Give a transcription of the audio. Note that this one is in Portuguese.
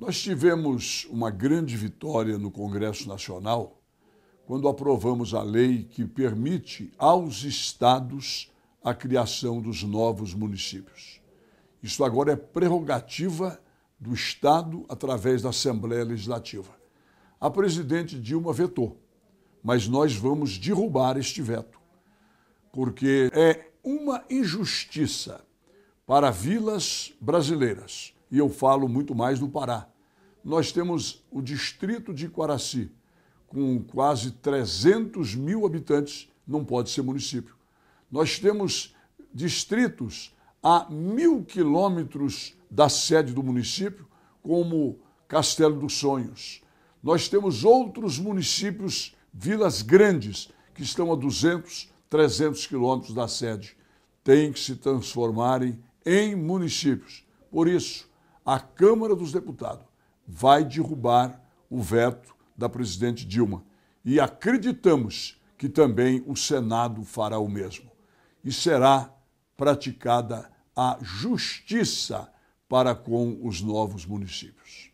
Nós tivemos uma grande vitória no Congresso Nacional quando aprovamos a lei que permite aos estados a criação dos novos municípios. Isso agora é prerrogativa do Estado através da Assembleia Legislativa. A presidente Dilma vetou, mas nós vamos derrubar este veto, porque é uma injustiça para vilas brasileiras e eu falo muito mais do Pará. Nós temos o distrito de Quaraci, com quase 300 mil habitantes, não pode ser município. Nós temos distritos a mil quilômetros da sede do município, como Castelo dos Sonhos. Nós temos outros municípios, vilas grandes, que estão a 200, 300 quilômetros da sede. Tem que se transformarem em municípios. Por isso, a Câmara dos Deputados vai derrubar o veto da presidente Dilma. E acreditamos que também o Senado fará o mesmo. E será praticada a justiça para com os novos municípios.